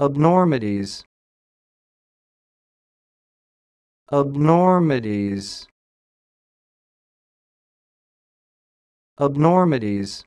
abnormities abnormities abnormities